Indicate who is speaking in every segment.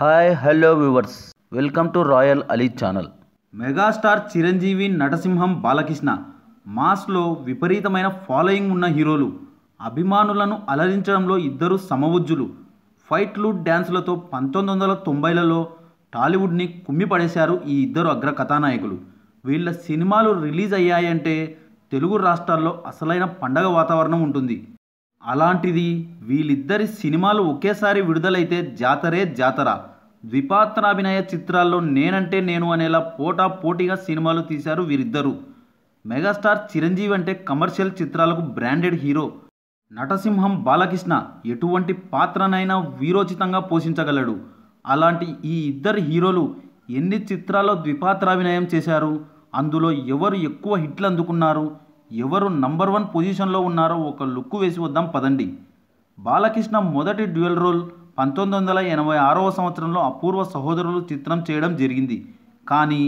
Speaker 1: hi hello viewers welcome to royal Ali channel megastar Chiranjeevi నటసింహం బాలకృష్ణ మాస్లో విపరీతమైన ఫాలోయింగ్ ఉన్న హీరోలు అభిమానులను అలరించడంలో ఇద్దరు సమవుజ్జులు ఫైట్లు డ్యాన్సులతో పంతొమ్మిది వందల తొంభైలలో టాలీవుడ్ని కుమ్మిపడేశారు ఈ ఇద్దరు అగ్ర కథానాయకులు వీళ్ళ సినిమాలు రిలీజ్ అయ్యాయంటే తెలుగు రాష్ట్రాల్లో అసలైన పండగ వాతావరణం ఉంటుంది అలాంటిది వీళ్ళిద్దరి సినిమాలు ఒకేసారి విడుదలైతే జాతరే జాతర ద్విపాత్రాభినయ చిత్రాల్లో నేనంటే నేను అనేలా పోటా పోటీగా సినిమాలు తీశారు వీరిద్దరూ మెగాస్టార్ చిరంజీవి అంటే కమర్షియల్ చిత్రాలకు బ్రాండెడ్ హీరో నటసింహం బాలకృష్ణ ఎటువంటి పాత్రనైనా వీరోచితంగా పోషించగలడు అలాంటి ఈ ఇద్దరు హీరోలు ఎన్ని చిత్రాల్లో ద్విపాత్రాభినయం చేశారు అందులో ఎవరు ఎక్కువ హిట్లు అందుకున్నారు ఎవరు నంబర్ వన్ పొజిషన్లో ఉన్నారో ఒక లుక్ వేసి వద్దాం పదండి బాలకృష్ణ మొదటి డ్యూయల్ రోల్ పంతొమ్మిది వందల ఎనభై ఆరవ సంవత్సరంలో అపూర్వ సహోదరులు చిత్రం చేయడం జరిగింది కానీ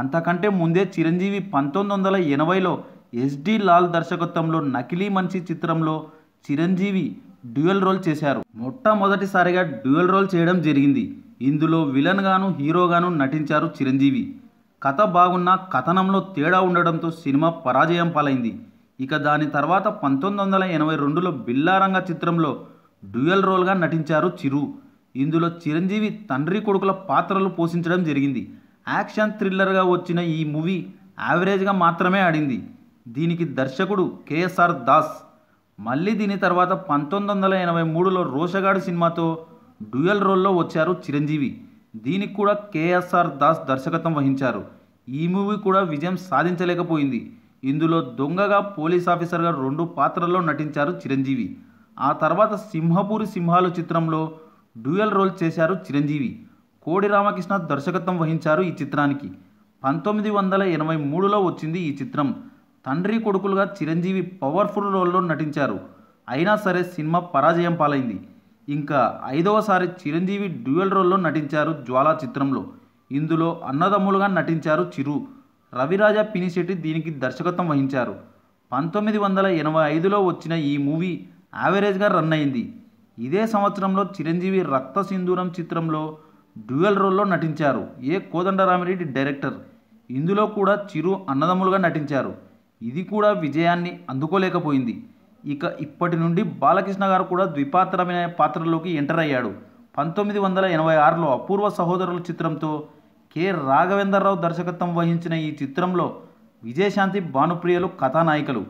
Speaker 1: అంతకంటే ముందే చిరంజీవి పంతొమ్మిది వందల ఎనభైలో ఎస్డి లాల్ దర్శకత్వంలో నకిలీ మనిషి చిత్రంలో చిరంజీవి డ్యూయల్ రోల్ చేశారు మొట్టమొదటిసారిగా డ్యూయల్ రోల్ చేయడం జరిగింది ఇందులో విలన్గాను హీరోగాను నటించారు చిరంజీవి కథ బాగున్నా కథనంలో తేడా ఉండడంతో సినిమా పరాజయం పాలైంది ఇక దాని తర్వాత పంతొమ్మిది వందల ఎనభై రెండులో బిల్లారంగ చిత్రంలో డ్యూయల్ రోల్గా నటించారు చిరు ఇందులో చిరంజీవి తండ్రి కొడుకుల పాత్రలు పోషించడం జరిగింది యాక్షన్ థ్రిల్లర్గా వచ్చిన ఈ మూవీ యావరేజ్గా మాత్రమే ఆడింది దీనికి దర్శకుడు కేఎస్ఆర్ దాస్ మళ్ళీ దీని తర్వాత పంతొమ్మిది వందల ఎనభై మూడులో రోషగాడు సినిమాతో డ్యూయల్ రోల్లో వచ్చారు చిరంజీవి దీనికి కూడా కేఎస్ఆర్ దాస్ దర్శకత్వం వహించారు ఈ మూవీ కూడా విజయం సాధించలేకపోయింది ఇందులో దొంగగా పోలీస్ ఆఫీసర్గా రెండు పాత్రల్లో నటించారు చిరంజీవి ఆ తర్వాత సింహపూరి సింహాలు చిత్రంలో డ్యూయల్ రోల్ చేశారు చిరంజీవి కోడి రామకృష్ణ దర్శకత్వం వహించారు ఈ చిత్రానికి పంతొమ్మిది వందల ఎనభై మూడులో వచ్చింది ఈ చిత్రం తండ్రి కొడుకులుగా చిరంజీవి పవర్ఫుల్ రోల్లో నటించారు అయినా సరే సినిమా పరాజయం పాలైంది ఇంకా ఐదవసారి చిరంజీవి డ్యూయల్ రోల్లో నటించారు జ్వాలా చిత్రంలో ఇందులో అన్నదమ్ములుగా నటించారు చిరు రవిరాజ పినిశెట్టి దీనికి దర్శకత్వం వహించారు పంతొమ్మిది వందల ఎనభై ఐదులో వచ్చిన ఈ మూవీ యావరేజ్గా రన్ అయింది ఇదే సంవత్సరంలో చిరంజీవి రక్త సింధూరం చిత్రంలో డ్యూయల్ రోల్లో నటించారు ఏ కోదండరామిరెడ్డి డైరెక్టర్ ఇందులో కూడా చిరు అన్నదమ్ములుగా నటించారు ఇది కూడా విజయాన్ని అందుకోలేకపోయింది ఇక ఇప్పటి నుండి బాలకృష్ణ గారు కూడా ద్విపాత్రమైన పాత్రలోకి ఎంటర్ అయ్యాడు పంతొమ్మిది వందల ఎనభై ఆరులో అపూర్వ సహోదరుల చిత్రంతో కె రాఘవేంద్రరావు దర్శకత్వం వహించిన ఈ చిత్రంలో విజయశాంతి భానుప్రియలు కథానాయికలు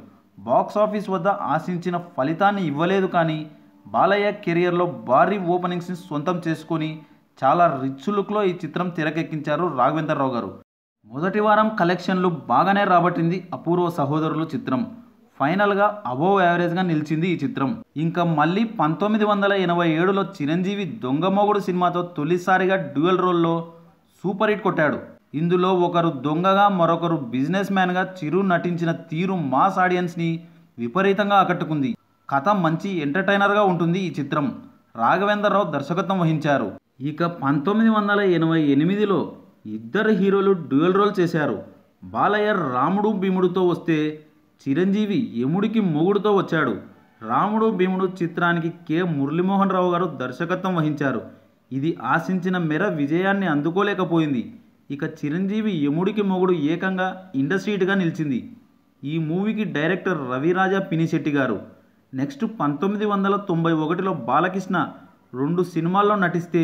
Speaker 1: బాక్సాఫీస్ వద్ద ఆశించిన ఫలితాన్ని ఇవ్వలేదు కానీ బాలయ్య కెరియర్లో భారీ ఓపెనింగ్స్ని సొంతం చేసుకొని చాలా రిచ్ లుక్లో ఈ చిత్రం తెరకెక్కించారు రాఘవేంద్రరావు గారు మొదటి వారం కలెక్షన్లు బాగానే రాబట్టింది అపూర్వ సహోదరులు చిత్రం ఫైనల్గా అబోవ్ యావరేజ్గా నిలిచింది ఈ చిత్రం ఇంకా మళ్ళీ పంతొమ్మిది వందల ఎనభై ఏడులో చిరంజీవి దొంగమోగుడు సినిమాతో తొలిసారిగా డ్యూయల్ రోల్లో సూపర్ హిట్ కొట్టాడు ఇందులో ఒకరు దొంగగా మరొకరు బిజినెస్ మ్యాన్గా చిరు నటించిన తీరు మాస్ ఆడియన్స్ని విపరీతంగా ఆకట్టుకుంది కథ మంచి ఎంటర్టైనర్గా ఉంటుంది ఈ చిత్రం రాఘవేంద్రరావు దర్శకత్వం వహించారు ఇక పంతొమ్మిది వందల ఎనభై ఎనిమిదిలో ఇద్దరు హీరోలు డ్యూయల్ రోల్ చేశారు బాలయ్య రాముడు భీముడుతో వస్తే చిరంజీవి యముడికి మొగుడుతో వచ్చాడు రాముడు భీముడు చిత్రానికి కె మురళీమోహన్ రావు గారు దర్శకత్వం వహించారు ఇది ఆశించిన మేర విజయాన్ని అందుకోలేకపోయింది ఇక చిరంజీవి యముడికి మొగుడు ఏకంగా ఇండస్ట్రీట్గా నిలిచింది ఈ మూవీకి డైరెక్టర్ రవిరాజా పినిశెట్టి గారు నెక్స్ట్ పంతొమ్మిది వందల తొంభై ఒకటిలో బాలకృష్ణ రెండు సినిమాల్లో నటిస్తే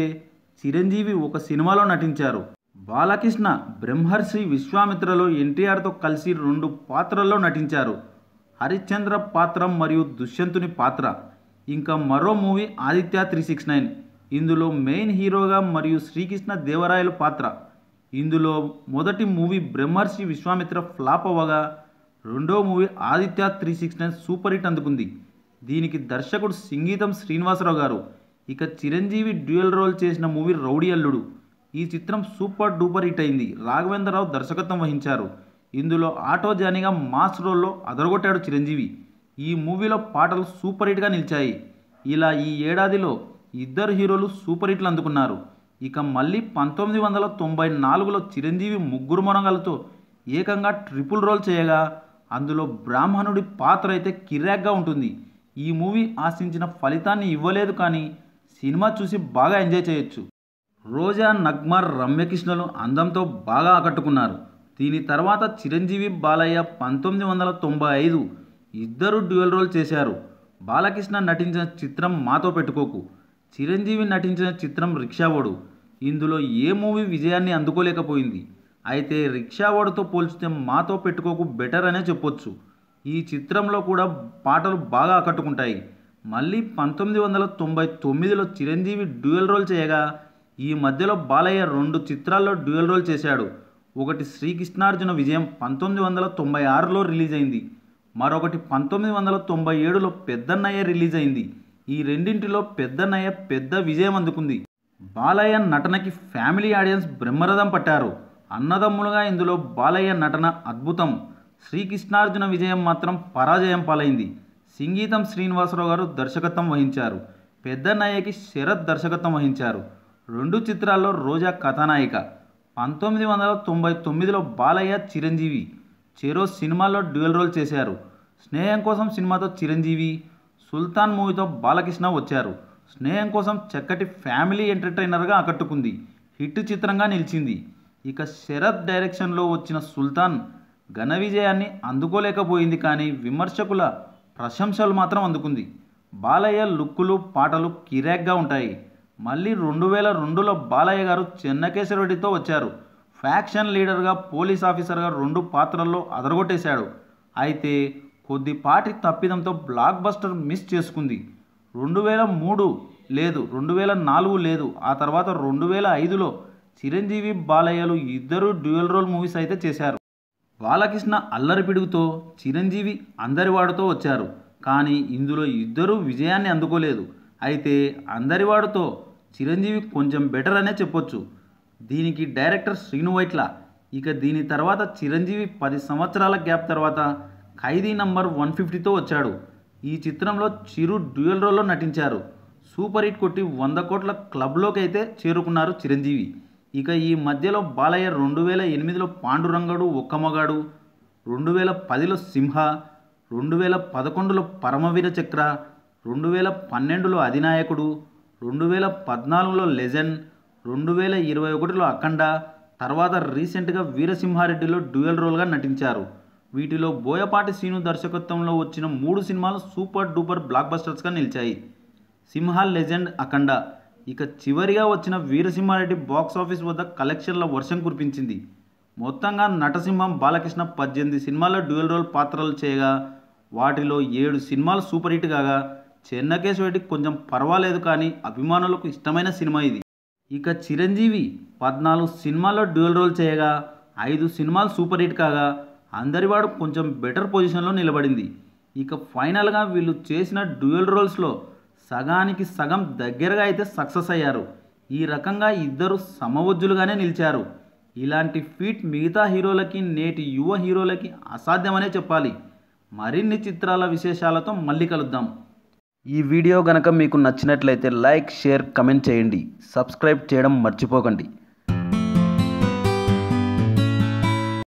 Speaker 1: చిరంజీవి ఒక సినిమాలో నటించారు బాలకృష్ణ బ్రహ్మర్షి విశ్వామిత్రలో ఎన్టీఆర్తో కలిసి రెండు పాత్రల్లో నటించారు హరిశ్చంద్ర పాత్ర మరియు దుష్యంతుని పాత్ర ఇంకా మరో movie Aditya three six nine ఇందులో మెయిన్ హీరోగా మరియు శ్రీకృష్ణ దేవరాయలు పాత్ర ఇందులో మొదటి మూవీ బ్రహ్మర్షి విశ్వామిత్ర ఫ్లాప్ అవ్వగా రెండో movie Aditya three six nine super hit అందుకుంది దీనికి దర్శకుడు సంగీతం శ్రీనివాసరావు గారు ఇక చిరంజీవి డ్యూయల్ రోల్ చేసిన మూవీ రౌడీ అల్లుడు ఈ చిత్రం సూపర్ డూపర్ హిట్ అయింది రాఘవేంద్రరావు దర్శకత్వం వహించారు ఇందులో ఆటో జానీగా మాస్ రోల్లో అదరగొట్టాడు చిరంజీవి ఈ మూవీలో పాటలు సూపర్ హిట్గా నిలిచాయి ఇలా ఈ ఏడాదిలో ఇద్దరు హీరోలు సూపర్ హిట్లు అందుకున్నారు ఇక మళ్ళీ పంతొమ్మిది వందల తొంభై నాలుగులో చిరంజీవి ముగ్గురు మొరంగలతో ఏకంగా ట్రిపుల్ రోల్ చేయగా అందులో బ్రాహ్మణుడి పాత్ర అయితే కిరాక్గా ఉంటుంది ఈ మూవీ ఆశించిన ఫలితాన్ని ఇవ్వలేదు కానీ సినిమా చూసి బాగా ఎంజాయ్ చేయొచ్చు రోజా నగ్మర్ రమ్యకృష్ణలు అందంతో బాగా ఆకట్టుకున్నారు దీని తర్వాత చిరంజీవి బాలయ్య పంతొమ్మిది వందల తొంభై ఐదు ఇద్దరు డ్యూయల్ రోల్ చేశారు బాలకృష్ణ నటించిన చిత్రం మాతో పెట్టుకోకు చిరంజీవి నటించిన చిత్రం రిక్షావోడు ఇందులో ఏ మూవీ విజయాన్ని అందుకోలేకపోయింది అయితే రిక్షావాడుతో పోల్చితే మాతో పెట్టుకోకు బెటర్ అనే చెప్పొచ్చు ఈ చిత్రంలో కూడా పాటలు బాగా ఆకట్టుకుంటాయి మళ్ళీ పంతొమ్మిది వందల తొంభై తొమ్మిదిలో చిరంజీవి డ్యూయల్ రోల్ చేయగా ఈ మధ్యలో బాలయ్య రెండు చిత్రాల్లో డ్యూయల్ రోల్ చేశాడు ఒకటి శ్రీకృష్ణార్జున విజయం పంతొమ్మిది వందల తొంభై ఆరులో రిలీజ్ అయింది మరొకటి పంతొమ్మిది వందల తొంభై ఏడులో పెద్దన్నయ్య రిలీజ్ అయింది ఈ రెండింటిలో పెద్దన్నయ్య పెద్ద విజయం అందుకుంది బాలయ్య నటనకి ఫ్యామిలీ ఆడియన్స్ బ్రహ్మరథం పట్టారు అన్నదమ్ములుగా ఇందులో బాలయ్య నటన అద్భుతం శ్రీకృష్ణార్జున విజయం మాత్రం పరాజయం పాలైంది సంగీతం శ్రీనివాసరావు గారు దర్శకత్వం వహించారు పెద్దన్నయ్యకి శరత్ దర్శకత్వం వహించారు రెండు చిత్రాల్లో రోజా కథానాయిక పంతొమ్మిది వందల తొంభై తొమ్మిదిలో బాలయ్య చిరంజీవి చెరో సినిమాల్లో డ్యూయల్ రోల్ చేశారు స్నేహం కోసం సినిమాతో చిరంజీవి సుల్తాన్ మూవీతో బాలకృష్ణ వచ్చారు స్నేహం కోసం చక్కటి ఫ్యామిలీ ఎంటర్టైనర్గా ఆకట్టుకుంది హిట్ చిత్రంగా నిలిచింది ఇక శరత్ డైరెక్షన్లో వచ్చిన సుల్తాన్ ఘన విజయాన్ని అందుకోలేకపోయింది కానీ విమర్శకుల ప్రశంసలు మాత్రం అందుకుంది బాలయ్య లుక్కులు పాటలు కిరాక్గా ఉంటాయి మళ్ళీ రెండు వేల రెండులో బాలయ్య గారు చెన్నకేశ్వరరెడ్డితో వచ్చారు ఫ్యాక్షన్ లీడర్గా పోలీస్ ఆఫీసర్గా రెండు పాత్రల్లో అదరగొట్టేశాడు అయితే కొద్దిపాటి తప్పిదంతో బ్లాక్ బస్టర్ మిస్ చేసుకుంది రెండు వేల మూడు లేదు రెండు వేల నాలుగు లేదు ఆ తర్వాత రెండు వేల ఐదులో చిరంజీవి బాలయ్యలు ఇద్దరు డ్యూయల్ రోల్ మూవీస్ అయితే చేశారు బాలకృష్ణ అల్లరి పిడుగుతో చిరంజీవి అందరివాడితో వచ్చారు కానీ ఇందులో ఇద్దరూ విజయాన్ని అందుకోలేదు అయితే అందరివాడితో చిరంజీవి కొంచెం బెటర్ అనే చెప్పొచ్చు దీనికి డైరెక్టర్ శ్రీను వైట్ల ఇక దీని తర్వాత చిరంజీవి పది సంవత్సరాల గ్యాప్ తర్వాత ఖైదీ నంబర్ వన్ ఫిఫ్టీతో వచ్చాడు ఈ చిత్రంలో చిరు డ్యూయల్ రోల్లో నటించారు సూపర్ హిట్ కొట్టి వంద కోట్ల క్లబ్లోకి అయితే చేరుకున్నారు చిరంజీవి ఇక ఈ మధ్యలో బాలయ్య రెండు వేల ఎనిమిదిలో పాండురంగడు ఒక్కమగాడు రెండు వేల పదిలో సింహ రెండు వేల పదకొండులో పరమవీర చక్ర రెండు వేల పన్నెండులో అధినాయకుడు రెండు వేల పద్నాలుగులో లెజెండ్ రెండు వేల ఇరవై ఒకటిలో అఖండ తర్వాత రీసెంట్గా వీరసింహారెడ్డిలో డ్యూయల్ రోల్గా నటించారు వీటిలో బోయపాటి శ్రీను దర్శకత్వంలో వచ్చిన మూడు సినిమాలు సూపర్ డూపర్ బ్లాక్ బస్టర్స్గా నిలిచాయి సింహ లెజెండ్ అఖండ ఇక చివరిగా వచ్చిన వీరసింహారెడ్డి బాక్స్ ఆఫీస్ వద్ద కలెక్షన్ల వర్షం కురిపించింది మొత్తంగా నటసింహం బాలకృష్ణ పద్దెనిమిది సినిమాల డ్యూయల్ రోల్ పాత్రలు చేయగా వాటిలో ఏడు సినిమాలు సూపర్ హిట్ కాగా చెన్నకేశ్వరెడ్డి కొంచెం పర్వాలేదు కానీ అభిమానులకు ఇష్టమైన సినిమా ఇది ఇక చిరంజీవి పద్నాలుగు సినిమాల్లో డ్యూయల్ రోల్ చేయగా ఐదు సినిమాలు సూపర్ హిట్ కాగా అందరివాడు కొంచెం బెటర్ పొజిషన్లో నిలబడింది ఇక ఫైనల్గా వీళ్ళు చేసిన డ్యూయల్ రోల్స్లో సగానికి సగం దగ్గరగా అయితే సక్సెస్ అయ్యారు ఈ రకంగా ఇద్దరు సమవజ్జులుగానే నిలిచారు ఇలాంటి ఫీట్ మిగతా హీరోలకి నేటి యువ హీరోలకి అసాధ్యమనే చెప్పాలి మరిన్ని చిత్రాల విశేషాలతో మళ్ళీ కలుద్దాం ఈ వీడియో గనక మీకు నచ్చినట్లయితే లైక్ షేర్ కమెంట్ చేయండి సబ్స్క్రైబ్ చేయడం మర్చిపోకండి